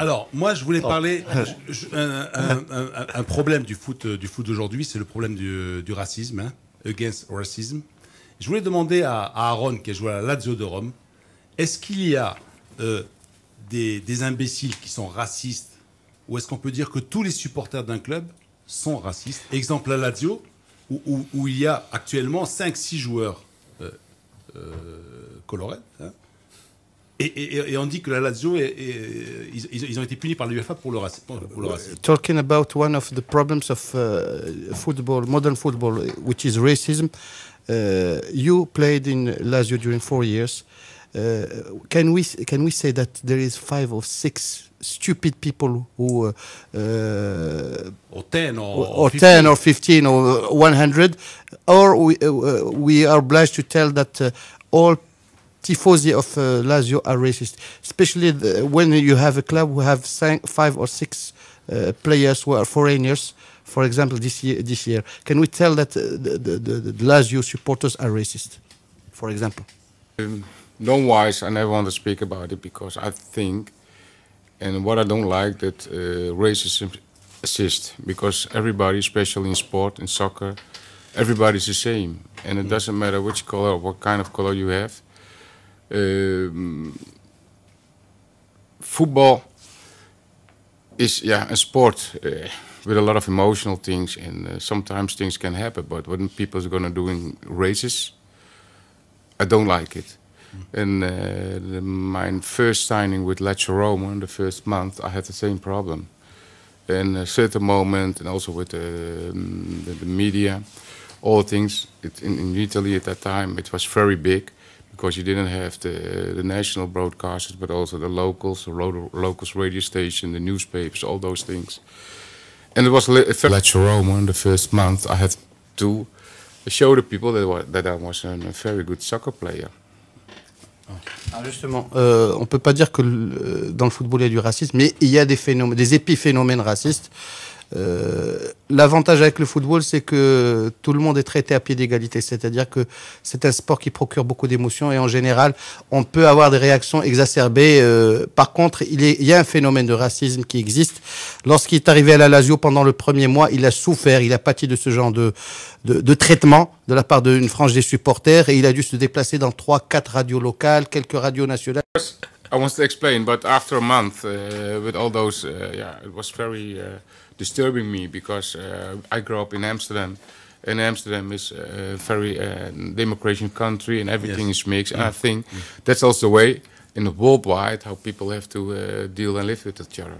Alors, moi, je voulais oh. parler un, problème du foot, euh, du foot d'aujourd'hui, c'est le problème du, euh, racisme, hein, against racism. Je voulais demander à, Aaron, qui a joué à la Lazio de Rome, est-ce qu'il y a euh, des, imbéciles qui sont racistes, ou est-ce qu'on peut dire que tous les supporters d'un club sont racistes Exemple à Lazio, où, il y a actuellement 5-6 joueurs colorés. Hein. Et on dit que la Lazio. Ils ont été punis par l'UFA pour le racisme. Tant qu'on parle d'un des problèmes du football modern, qui est le racisme, vous avez joué à la Lazio pendant 4 ans. Pouvez-nous dire qu'il y a 5 ou 6 personnes stupides qui. Ou 10 ou 15 ou 100 Ou nous sommes obligés de dire que tous les. tifosi of uh, Lazio are racist, especially the, when you have a club who have five or six uh, players who are foreigners. For example, this year, this year, can we tell that uh, the, the, the, Lazio supporters are racist? For example, um, non wise, I never want to speak about it because I think, and what I don't like that uh, racism exists because everybody, especially in sport, in soccer, everybody's the same, and it mm. doesn't matter which color, what kind of color you have football ehm, is yeah a sport uh, with a lot of emotional things, and uh, sometimes things can happen. But when people are gonna in races, I don't like it. Mm. And uh, the, my first signing with Lecce Roma in the first month, I had the same problem. And a certain moment, and also with the, the, the media, all things it, in, in Italy at that time, it was very big because you didn't have the, uh, the national broadcasters, but also the locals, the locals radio station, the newspapers, all those things. And it was Fletcher Roma in the first month. I had to show the people that, that I was a very good soccer player. Alors ah, justement, euh, on ne peut pas dire que le, euh, dans le football il y a du racisme, mais il y a des, phénomènes, des épiphénomènes racistes. Euh, l'avantage avec le football, c'est que tout le monde est traité à pied d'égalité. C'est-à-dire que c'est un sport qui procure beaucoup d'émotions et en général, on peut avoir des réactions exacerbées. Euh, par contre, il, y a un phénomène de racisme qui existe. Lorsqu'il est arrivé à la Lazio pendant le premier mois, il a souffert, il a pâti de ce genre de, de, de traitement de la part d'une frange des supporters et il a dû se déplacer dans trois, quatre radios locales, quelques radios nationales. I want to explain, but after a month uh, with all those, uh, yeah, it was very uh, disturbing me because uh, I grew up in Amsterdam, and Amsterdam is a uh, very uh, democratic country, and everything yes. is mixed. And I mm. think mm. that's also the way in the worldwide how people have to deal and live with each other.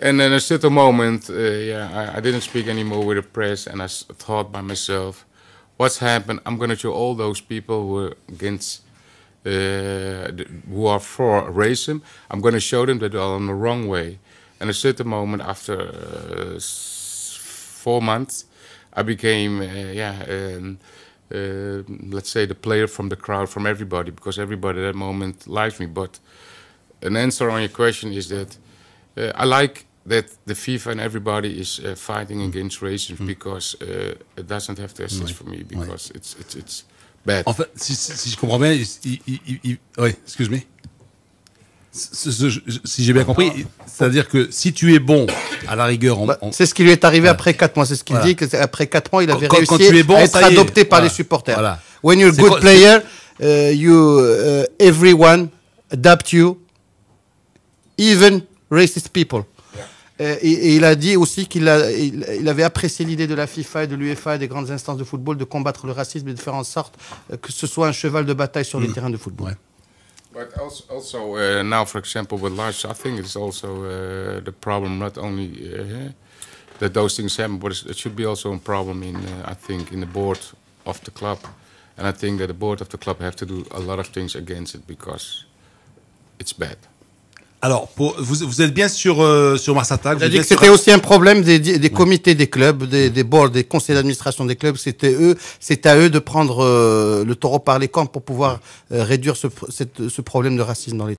And then a certain moment, yeah, I, I, didn't speak anymore with the press, and I thought by myself, what's happened? I'm gonna show all those people who are against uh, who are for racism, I'm going to show them that they're on the wrong way. And at a certain moment, after uh, four months, I became, uh, yeah, um, uh, let's say the player from the crowd, from everybody, because everybody at that moment liked me. But an answer on your question is that uh, I like that the FIFA and everybody is uh, fighting mm. against racism mm. because it doesn't have to exist right. for me because right. it's it's it's enfin, si, je comprends bien, excuse-moi. Si j'ai bien compris, ah. c'est-à-dire que si tu es bon, à la rigueur, bah, c'est ce qui lui est arrivé après 4 mois. C'est ce qu'il dit que après 4 mois, il avait réussi à être adopté par les supporters. When you're a good player, uh, you uh, everyone adapt you, even racist people. Euh, et, il a dit aussi qu'il avait apprécié l'idée de la FIFA et de l'UEFA et des grandes instances de football de combattre le racisme et de faire en sorte euh, que ce soit un cheval de bataille sur les hmm. terrains de football. Ouais. But also, also uh, now, for example, with Lars, I think it's also uh, the problem not only uh, that those things happen, but it should be also a problem in, uh, I think, in the board of the club. And I think that the board of the club have to do a lot of things against it because it's bad. Alors, pour, vous, vous, êtes bien sur, euh, sur Mars dit c'était aussi un problème des, des, comités des clubs, des, des boards, des conseils d'administration des clubs. C'était eux, c'est à eux de prendre euh, le taureau par les cornes pour pouvoir euh, réduire ce, ce problème de racisme dans les